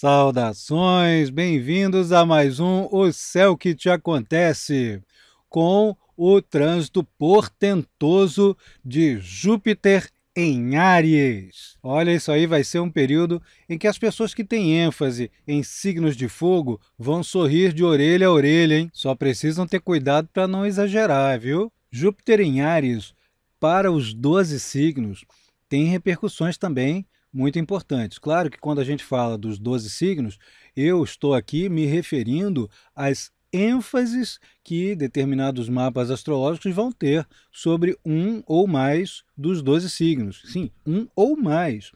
Saudações, bem-vindos a mais um O Céu que Te Acontece, com o trânsito portentoso de Júpiter em Áries. Olha, isso aí vai ser um período em que as pessoas que têm ênfase em signos de fogo vão sorrir de orelha a orelha, hein? Só precisam ter cuidado para não exagerar, viu? Júpiter em Áries, para os 12 signos, tem repercussões também muito importantes. Claro que quando a gente fala dos 12 signos, eu estou aqui me referindo às ênfases que determinados mapas astrológicos vão ter sobre um ou mais dos 12 signos. Sim, um ou mais.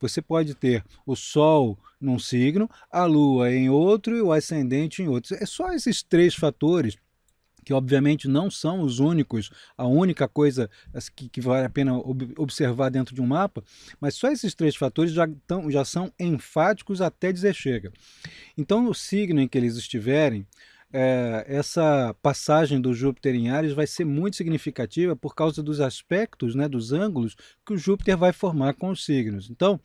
Você pode ter o Sol num signo, a Lua em outro e o ascendente em outro. É só esses três fatores que obviamente não são os únicos, a única coisa que, que vale a pena ob observar dentro de um mapa, mas só esses três fatores já, tão, já são enfáticos até dizer chega. Então, o signo em que eles estiverem, é, essa passagem do Júpiter em Ares vai ser muito significativa por causa dos aspectos, né, dos ângulos que o Júpiter vai formar com os signos. Então,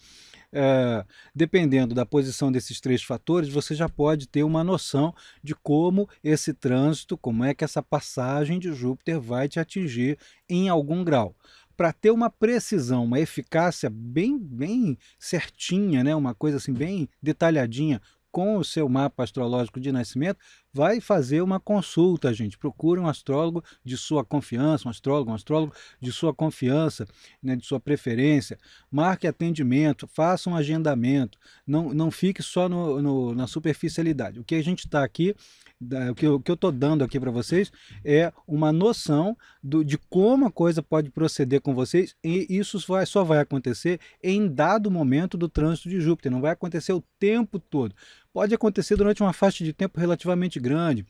é, dependendo da posição desses três fatores, você já pode ter uma noção de como esse trânsito, como é que essa passagem de Júpiter vai te atingir em algum grau para ter uma precisão, uma eficácia bem, bem certinha, né? uma coisa assim bem detalhadinha com o seu mapa astrológico de nascimento, vai fazer uma consulta, gente. Procura um astrólogo de sua confiança, um astrólogo, um astrólogo de sua confiança, né, de sua preferência. Marque atendimento, faça um agendamento. Não, não fique só no, no na superficialidade. O que a gente está aqui, o que eu estou dando aqui para vocês é uma noção do, de como a coisa pode proceder com vocês e isso vai, só vai acontecer em dado momento do trânsito de Júpiter. Não vai acontecer o tempo todo pode acontecer durante uma faixa de tempo relativamente grande.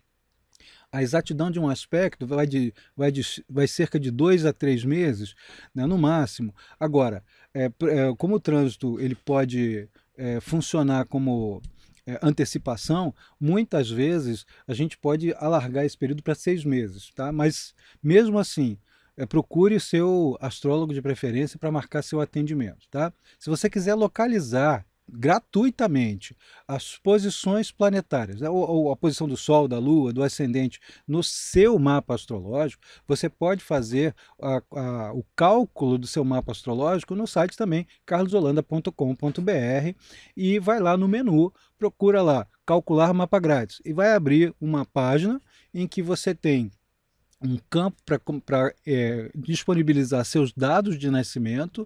A exatidão de um aspecto vai, de, vai, de, vai cerca de dois a três meses, né, no máximo. Agora, é, é, como o trânsito ele pode é, funcionar como é, antecipação, muitas vezes a gente pode alargar esse período para seis meses, tá? Mas mesmo assim, é, procure seu astrólogo de preferência para marcar seu atendimento, tá? Se você quiser localizar gratuitamente as posições planetárias, ou, é ou, a posição do Sol, da Lua, do ascendente no seu mapa astrológico, você pode fazer a, a, o cálculo do seu mapa astrológico no site também carlosolanda.com.br e vai lá no menu, procura lá calcular mapa grátis e vai abrir uma página em que você tem um campo para é, eh, disponibilizar seus dados de nascimento,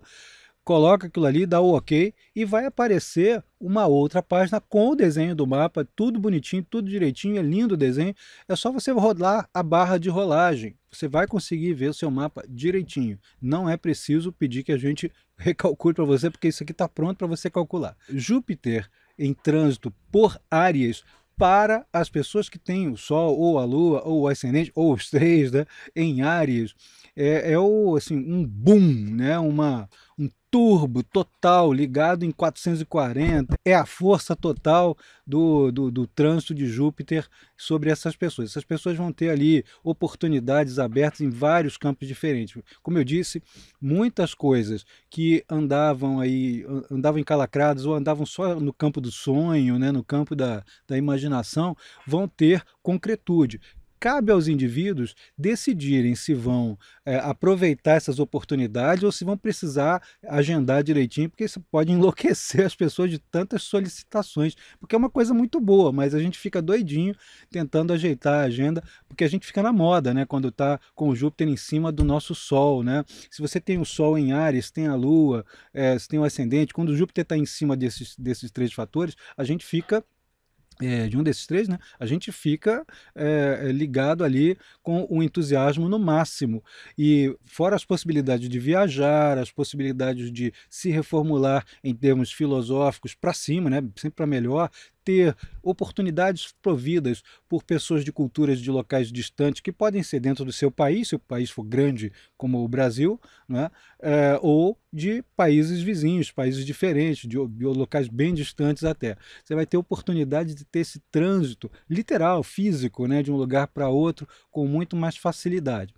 coloca aquilo ali, dá o OK e vai aparecer uma outra página com o desenho do mapa, tudo bonitinho, tudo direitinho, é lindo o desenho. É só você rodar a barra de rolagem, você vai conseguir ver o seu mapa direitinho. Não é preciso pedir que a gente recalcule para você, porque isso aqui está pronto para você calcular. Júpiter em trânsito por áreas para as pessoas que têm o Sol ou a Lua ou o ascendente ou os três, né, em áreas é, é o assim um boom, né, uma um turbo total ligado em 440. É a força total do, do, do trânsito de Júpiter sobre essas pessoas. Essas pessoas vão ter ali oportunidades abertas em vários campos diferentes. Como eu disse, muitas coisas que andavam aí, andavam encalacradas ou andavam só no campo do sonho, né, no campo da, da imaginação, vão ter concretude cabe aos indivíduos decidirem se vão é, aproveitar essas oportunidades ou se vão precisar agendar direitinho, porque isso pode enlouquecer as pessoas de tantas solicitações, porque é uma coisa muito boa, mas a gente fica doidinho tentando ajeitar a agenda, porque a gente fica na moda, né, quando está com o Júpiter em cima do nosso Sol, né? Se você tem o Sol em Ares, tem a Lua, é, se tem o ascendente, quando o Júpiter está em cima desses, desses três fatores, a gente fica é, de um desses três, né, a gente fica é, ligado ali com o entusiasmo no máximo. E fora as possibilidades de viajar, as possibilidades de se reformular em termos filosóficos para cima, né, sempre para melhor, ter oportunidades providas por pessoas de culturas de locais distantes, que podem ser dentro do seu país, se o país for grande como o Brasil, né? É, ou de países vizinhos, países diferentes, de, de locais bem distantes até. Você vai ter oportunidade de ter esse trânsito literal, físico, né? de um lugar para outro com muito mais facilidade.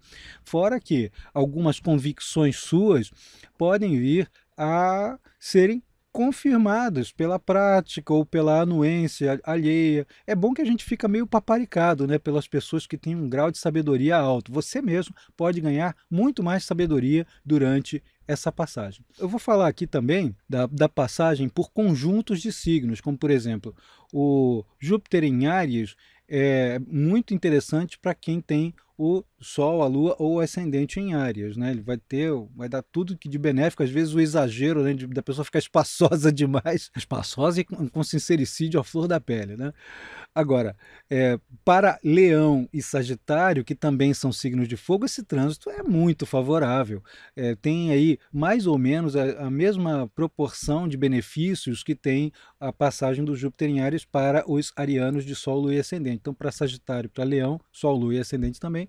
Fora que algumas convicções suas podem vir a serem confirmados pela prática ou pela anuência alheia. É bom que a gente fica meio paparicado né, pelas pessoas que têm um grau de sabedoria alto. Você mesmo pode ganhar muito mais sabedoria durante essa passagem. Eu vou falar aqui também da, da passagem por conjuntos de signos, como por exemplo, o Júpiter em Áries é muito interessante para quem tem o Sol, a Lua ou o ascendente em áreas, né? Ele vai ter, vai dar tudo que de benéfico, às vezes o exagero né, de, da pessoa ficar espaçosa demais, espaçosa e com, com sincericídio à flor da pele, né? Agora, é, para Leão e Sagitário, que também são signos de fogo, esse trânsito é muito favorável. É, tem aí mais ou menos a, a mesma proporção de benefícios que tem a passagem do Júpiter em áreas para os arianos de Sol, Lua e Ascendente. Então, para Sagitário, para Leão, Sol, Lua e Ascendente também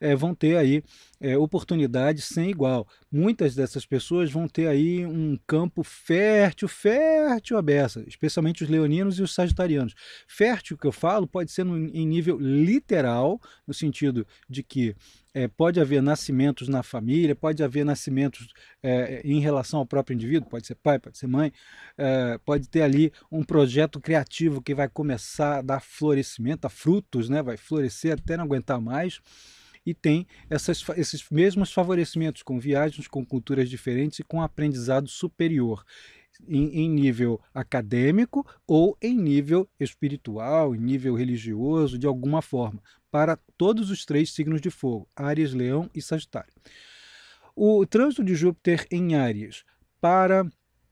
é, vão ter aí é, eh, oportunidades sem igual. Muitas dessas pessoas vão ter aí um campo fértil, fértil aberta, especialmente os leoninos e os sagitarianos. Fértil que eu falo pode ser no, em nível literal, no sentido de que é, pode haver nascimentos na família, pode haver nascimentos é, em relação ao próprio indivíduo, pode ser pai, pode ser mãe, é, pode ter ali um projeto criativo que vai começar a dar florescimento, a frutos, né? vai florescer até não aguentar mais e tem essas, esses mesmos favorecimentos com viagens, com culturas diferentes e com aprendizado superior. Em, em, nível acadêmico ou em nível espiritual, em nível religioso, de alguma forma, para todos os três signos de fogo, Ares, Leão e Sagitário. O trânsito de Júpiter em Ares para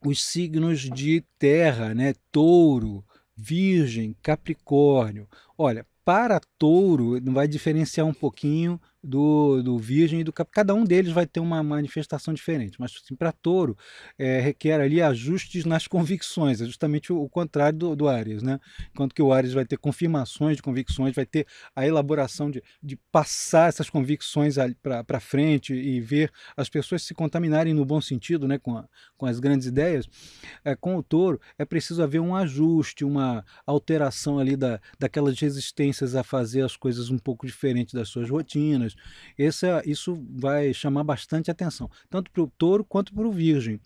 os signos de terra, né? Touro, Virgem, Capricórnio. Olha, para touro vai diferenciar um pouquinho do, do virgem e do cap. Cada um deles vai ter uma manifestação diferente, mas assim, para touro é, requer ali ajustes nas convicções, é justamente o, o contrário do, do Ares, né? Enquanto que o Ares vai ter confirmações de convicções, vai ter a elaboração de, de passar essas convicções para frente e ver as pessoas se contaminarem no bom sentido, né? Com, a, com as grandes ideias. É, com o touro é preciso haver um ajuste, uma alteração ali da, daquelas resistências a fazer as coisas um pouco diferente das suas rotinas, esse, é, isso vai chamar bastante atenção, tanto para o touro quanto para o virgem.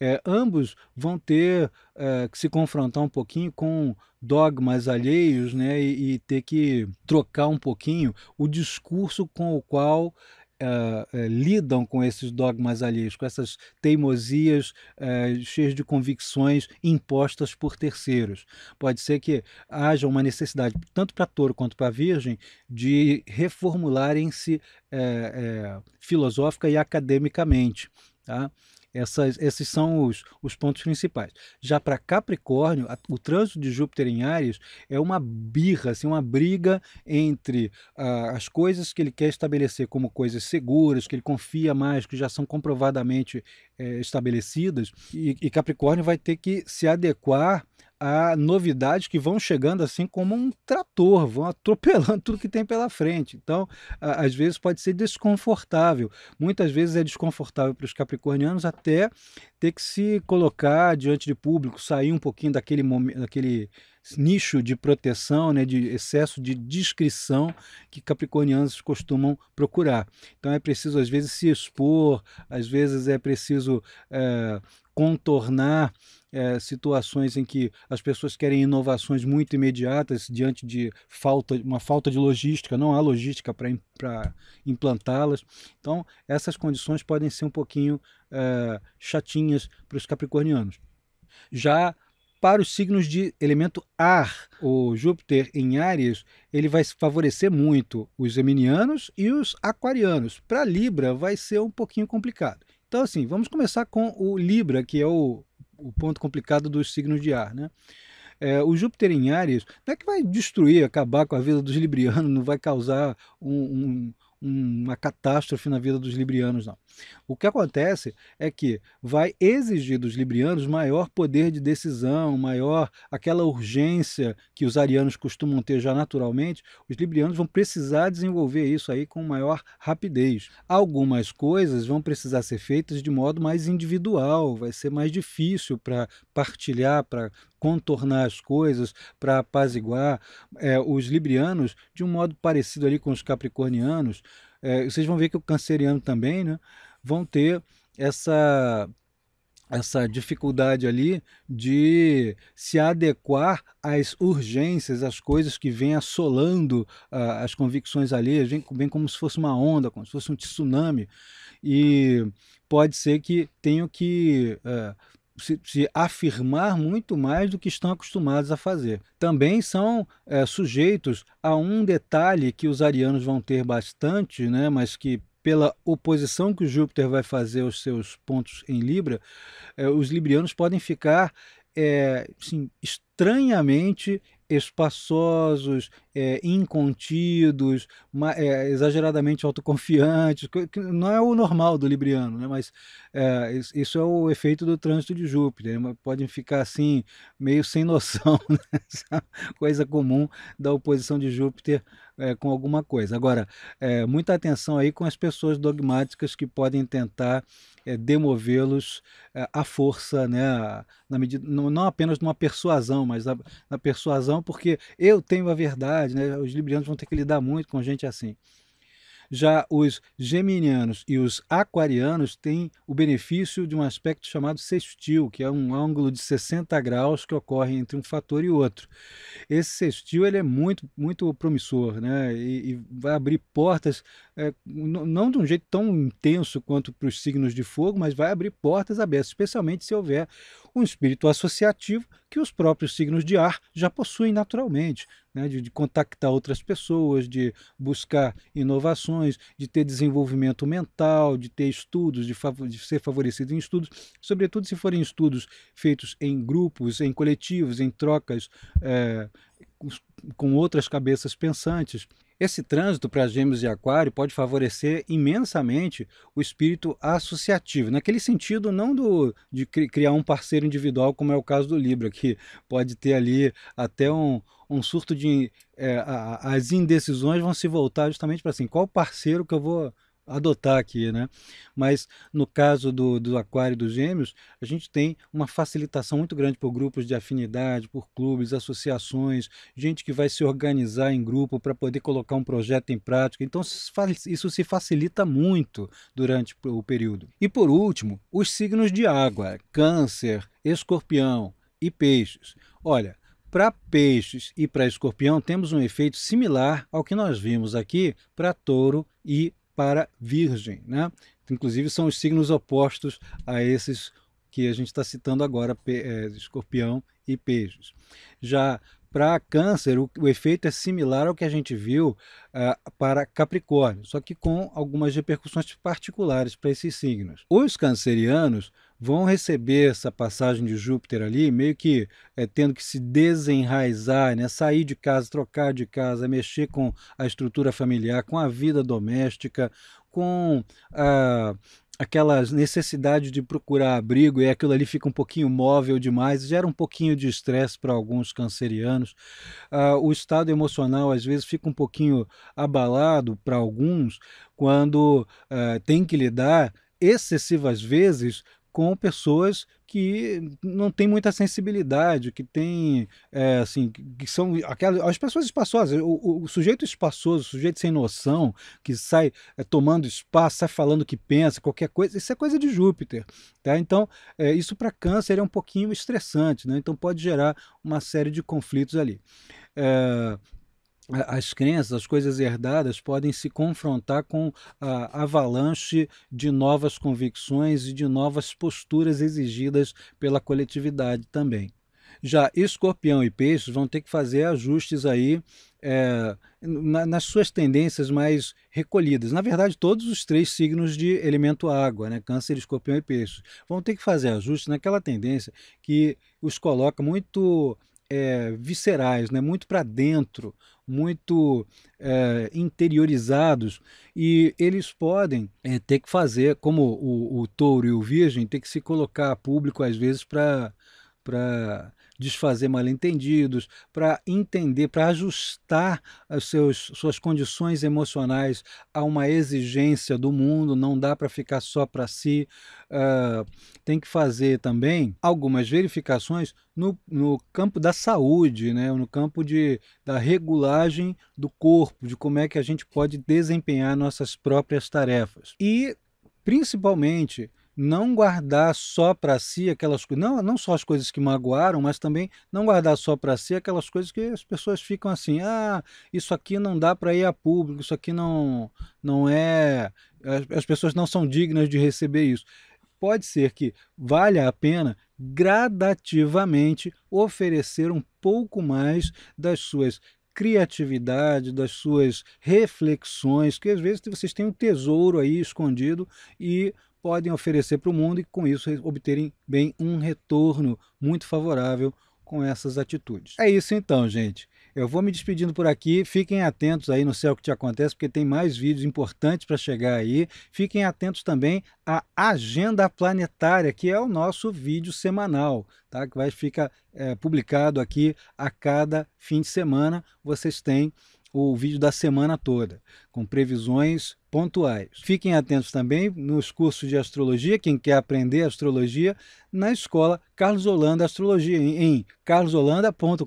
É, ambos vão ter é, que se confrontar um pouquinho com dogmas alheios né, e, e ter que trocar um pouquinho o discurso com o qual uh, lidam com esses dogmas alheios, com essas teimosias uh, cheias de convicções impostas por terceiros. Pode ser que haja uma necessidade, tanto para touro quanto para virgem, de reformularem-se uh, filosófica e academicamente. Tá? Essas, esses são os, os pontos principais. Já para Capricórnio, a, o trânsito de Júpiter em Ares é uma birra, assim, uma briga entre uh, as coisas que ele quer estabelecer como coisas seguras, que ele confia mais, que já são comprovadamente é, estabelecidas, e, e Capricórnio vai ter que se adequar a novidades que vão chegando assim como um trator, vão atropelando tudo que tem pela frente. Então, às vezes pode ser desconfortável. Muitas vezes é desconfortável para os capricornianos até ter que se colocar diante de público, sair um pouquinho daquele momento, daquele nicho de proteção, né, de excesso de discrição que capricornianos costumam procurar. Então é preciso às vezes se expor, às vezes é preciso é, contornar é, situações em que as pessoas querem inovações muito imediatas diante de falta, uma falta de logística, não há logística para implantá-las. Então, essas condições podem ser um pouquinho é, chatinhas para os capricornianos. Já para os signos de elemento ar, o Júpiter em Áries, ele vai favorecer muito os geminianos e os aquarianos. Para Libra vai ser um pouquinho complicado. Então, assim, vamos começar com o Libra, que é o, o ponto complicado dos signos de ar, né? É, o Júpiter em Ares não é que vai destruir, acabar com a vida dos librianos, não vai causar um, um, uma catástrofe na vida dos librianos, não. O que acontece é que vai exigir dos librianos maior poder de decisão, maior aquela urgência que os arianos costumam ter já naturalmente, os librianos vão precisar desenvolver isso aí com maior rapidez. Algumas coisas vão precisar ser feitas de modo mais individual, vai ser mais difícil para partilhar, para contornar as coisas, para apaziguar é, os librianos de um modo parecido ali com os capricornianos. É, vocês vão ver que o canceriano também, né? Vão ter essa essa dificuldade ali de se adequar às urgências, às coisas que vêm assolando uh, as convicções alheias, vem, vem como se fosse uma onda, como se fosse um tsunami. E pode ser que tenham que uh, se, se, afirmar muito mais do que estão acostumados a fazer. Também são é, sujeitos a um detalhe que os arianos vão ter bastante, né, mas que pela oposição que o Júpiter vai fazer aos seus pontos em Libra, é, os librianos podem ficar é, assim, estranhamente espaçosos, é, incontidos, é, exageradamente autoconfiantes, que não é o normal do Libriano, né? mas é, isso é o efeito do trânsito de Júpiter. Né, podem ficar assim, meio sem noção, né? coisa comum da oposição de Júpiter é, com alguma coisa. Agora, é, muita atenção aí com as pessoas dogmáticas que podem tentar é, demovê-los é, à força, né, na medida, não, não, apenas numa persuasão, mas na, na persuasão, porque eu tenho a verdade, né, os librianos vão ter que lidar muito com gente assim. Já os geminianos e os aquarianos têm o benefício de um aspecto chamado sextil, que é um ângulo de 60 graus que ocorre entre um fator e outro. Esse sextil ele é muito, muito promissor né? e, e vai abrir portas, é, não de um jeito tão intenso quanto para os signos de fogo, mas vai abrir portas abertas, especialmente se houver um espírito associativo que os próprios signos de ar já possuem naturalmente né, de, de, contactar outras pessoas, de buscar inovações, de ter desenvolvimento mental, de ter estudos, de, de ser favorecido em estudos, sobretudo se forem estudos feitos em grupos, em coletivos, em trocas é, com outras cabeças pensantes. Esse trânsito para Gêmeos e Aquário pode favorecer imensamente o espírito associativo, naquele sentido não do, de criar um parceiro individual, como é o caso do Libra, que pode ter ali até um, um surto de. É, a, as indecisões vão se voltar justamente para assim: qual parceiro que eu vou adotar aqui, né? Mas no caso do, do aquário dos gêmeos, a gente tem uma facilitação muito grande por grupos de afinidade, por clubes, associações, gente que vai se organizar em grupo para poder colocar um projeto em prática. Então isso se facilita muito durante o período. E por último, os signos de água, câncer, escorpião e peixes. Olha, para peixes e para escorpião temos um efeito similar ao que nós vimos aqui para touro e para Virgem. Né? Inclusive, são os signos opostos a esses que a gente está citando agora, eh, Escorpião e Peixes. Já para câncer, o, o, efeito é similar ao que a gente viu uh, para Capricórnio, só que com algumas repercussões particulares para esses signos. Os cancerianos vão receber essa passagem de Júpiter ali, meio que é, tendo que se desenraizar, né? sair de casa, trocar de casa, mexer com a estrutura familiar, com a vida doméstica, com ah, aquela necessidade de procurar abrigo e aquilo ali fica um pouquinho móvel demais, gera um pouquinho de estresse para alguns cancerianos. Uh, o estado emocional às vezes fica um pouquinho abalado para alguns quando uh, tem que lidar excessivas vezes com pessoas que não têm muita sensibilidade, que têm, é, assim, que são aquelas, as pessoas espaçosas, o, o, sujeito espaçoso, o sujeito sem noção, que sai é, tomando espaço, sai falando o que pensa, qualquer coisa, isso é coisa de Júpiter, tá? Então, é, isso para câncer é um pouquinho estressante, né? Então pode gerar uma série de conflitos ali. É, as crenças, as coisas herdadas podem se confrontar com a avalanche de novas convicções e de novas posturas exigidas pela coletividade também. Já escorpião e peixes vão ter que fazer ajustes aí é, na, nas suas tendências mais recolhidas. Na verdade, todos os três signos de elemento água, né? câncer, escorpião e peixes, vão ter que fazer ajustes naquela tendência que os coloca muito é, viscerais, né? muito para dentro, muito é, interiorizados e eles podem é, ter que fazer, como o, o touro e o virgem, ter que se colocar a público às vezes para desfazer mal-entendidos, para entender, para ajustar as seus, suas condições emocionais a uma exigência do mundo, não dá para ficar só para si. Uh, tem que fazer também algumas verificações no, no campo da saúde, né? no campo de, da regulagem do corpo, de como é que a gente pode desempenhar nossas próprias tarefas. E, principalmente, não guardar só para si aquelas coisas, não, não só as coisas que magoaram, mas também não guardar só para si aquelas coisas que as pessoas ficam assim, ah, isso aqui não dá para ir a público, isso aqui não, não é, as, as pessoas não são dignas de receber isso. Pode ser que valha a pena gradativamente oferecer um pouco mais das suas criatividade, das suas reflexões, que às vezes vocês têm um tesouro aí escondido e podem oferecer para o mundo e com isso obterem bem um retorno muito favorável com essas atitudes. É isso então, gente. Eu vou me despedindo por aqui. Fiquem atentos aí no céu que te acontece, porque tem mais vídeos importantes para chegar aí. Fiquem atentos também à agenda planetária, que é o nosso vídeo semanal, tá? Que vai ficar é, publicado aqui a cada fim de semana. Vocês têm o vídeo da semana toda, com previsões pontuais. Fiquem atentos também nos cursos de astrologia, quem quer aprender astrologia, na escola Carlos Holanda Astrologia, em carlosholanda.com.br.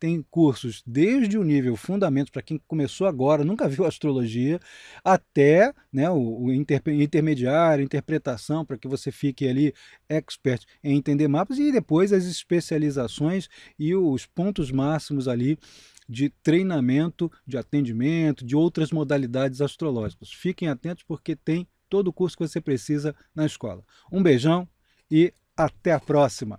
Tem cursos desde o nível fundamentos para quem começou agora, nunca viu astrologia, até né, o, o inter, intermediário, interpretação, para que você fique ali expert em entender mapas, e depois as especializações e os pontos máximos ali de treinamento, de atendimento, de outras modalidades astrológicas. Fiquem atentos porque tem todo o curso que você precisa na escola. Um beijão e até a próxima!